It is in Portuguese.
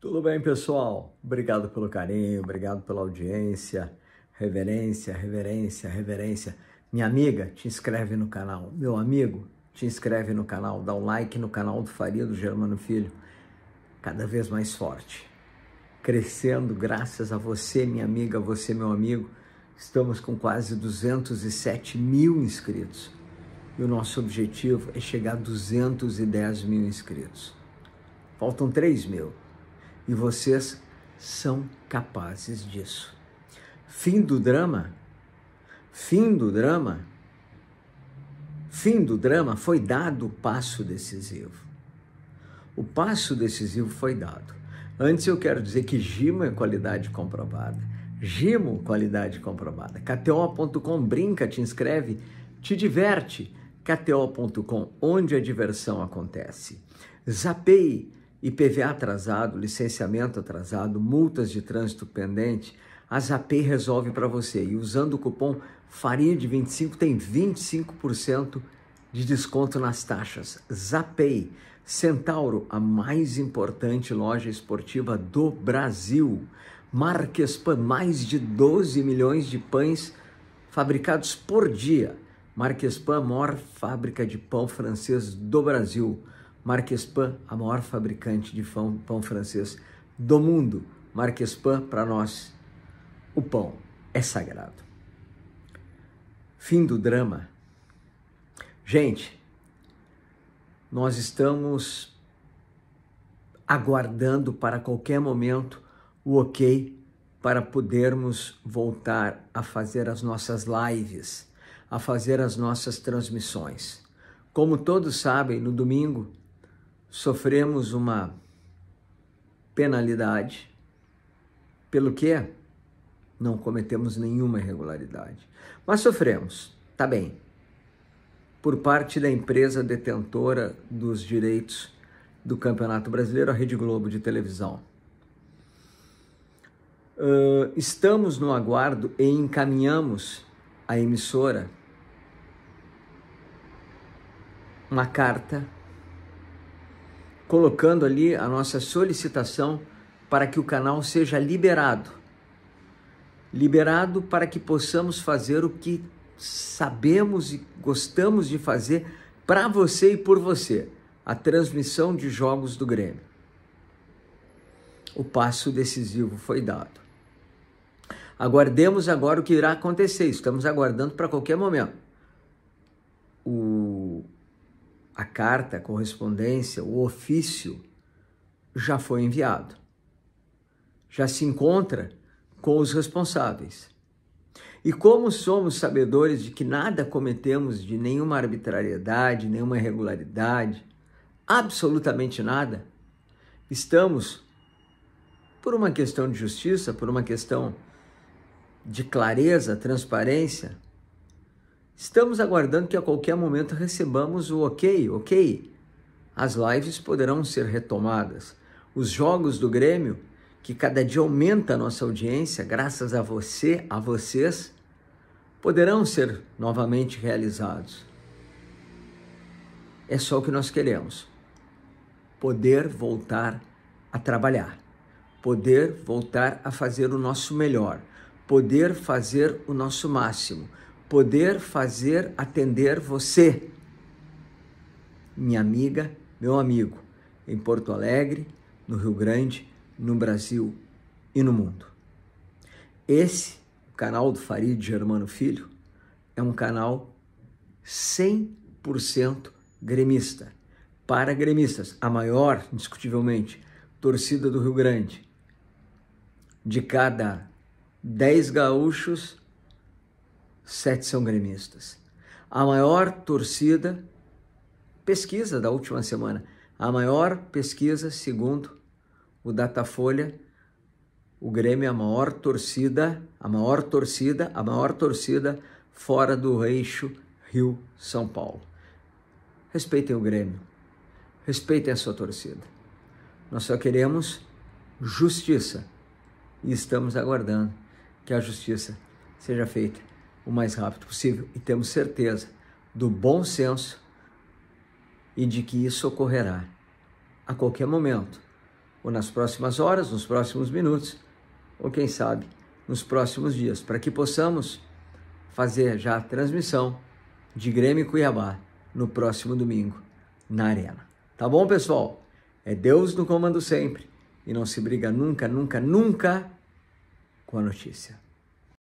Tudo bem, pessoal? Obrigado pelo carinho, obrigado pela audiência. Reverência, reverência, reverência. Minha amiga, te inscreve no canal. Meu amigo, te inscreve no canal. Dá um like no canal do Faria do Germano Filho. Cada vez mais forte. Crescendo graças a você, minha amiga, você, meu amigo. Estamos com quase 207 mil inscritos. E o nosso objetivo é chegar a 210 mil inscritos. Faltam 3 mil. E vocês são capazes disso. Fim do drama. Fim do drama. Fim do drama foi dado o passo decisivo. O passo decisivo foi dado. Antes eu quero dizer que Gimo é qualidade comprovada. Gimo, qualidade comprovada. KTO.com brinca, te inscreve, te diverte. KTO.com, onde a diversão acontece. Zapei IPVA atrasado, licenciamento atrasado, multas de trânsito pendente, a ZAP resolve para você. E usando o cupom Farinha de 25 tem 25% de desconto nas taxas. Zapei, Centauro, a mais importante loja esportiva do Brasil. Marquespan, mais de 12 milhões de pães fabricados por dia. Marquespan, maior fábrica de pão francês do Brasil. Marquespan, a maior fabricante de pão, pão francês do mundo. Marquespan, para nós, o pão é sagrado. Fim do drama. Gente, nós estamos aguardando para qualquer momento o ok para podermos voltar a fazer as nossas lives, a fazer as nossas transmissões. Como todos sabem, no domingo sofremos uma penalidade, pelo que não cometemos nenhuma irregularidade. Mas sofremos, tá bem, por parte da empresa detentora dos direitos do Campeonato Brasileiro, a Rede Globo de televisão. Uh, estamos no aguardo e encaminhamos à emissora uma carta colocando ali a nossa solicitação para que o canal seja liberado. Liberado para que possamos fazer o que sabemos e gostamos de fazer para você e por você, a transmissão de jogos do Grêmio. O passo decisivo foi dado. Aguardemos agora o que irá acontecer. Estamos aguardando para qualquer momento. O a carta, a correspondência, o ofício já foi enviado. Já se encontra com os responsáveis. E como somos sabedores de que nada cometemos de nenhuma arbitrariedade, nenhuma irregularidade, absolutamente nada, estamos, por uma questão de justiça, por uma questão de clareza, transparência, Estamos aguardando que a qualquer momento recebamos o ok, ok. As lives poderão ser retomadas. Os jogos do Grêmio, que cada dia aumenta a nossa audiência, graças a você, a vocês, poderão ser novamente realizados. É só o que nós queremos: poder voltar a trabalhar, poder voltar a fazer o nosso melhor, poder fazer o nosso máximo poder fazer atender você, minha amiga, meu amigo, em Porto Alegre, no Rio Grande, no Brasil e no mundo. Esse canal do Farid Germano Filho é um canal 100% gremista, para gremistas, a maior, indiscutivelmente, torcida do Rio Grande. De cada 10 gaúchos, sete são gremistas. A maior torcida, pesquisa da última semana, a maior pesquisa, segundo o Datafolha, o Grêmio é a maior torcida, a maior torcida, a maior torcida fora do eixo Rio-São Paulo. Respeitem o Grêmio, respeitem a sua torcida. Nós só queremos justiça e estamos aguardando que a justiça seja feita o mais rápido possível e temos certeza do bom senso e de que isso ocorrerá a qualquer momento, ou nas próximas horas, nos próximos minutos, ou quem sabe nos próximos dias, para que possamos fazer já a transmissão de Grêmio e Cuiabá no próximo domingo na Arena. Tá bom, pessoal? É Deus no comando sempre e não se briga nunca, nunca, nunca com a notícia.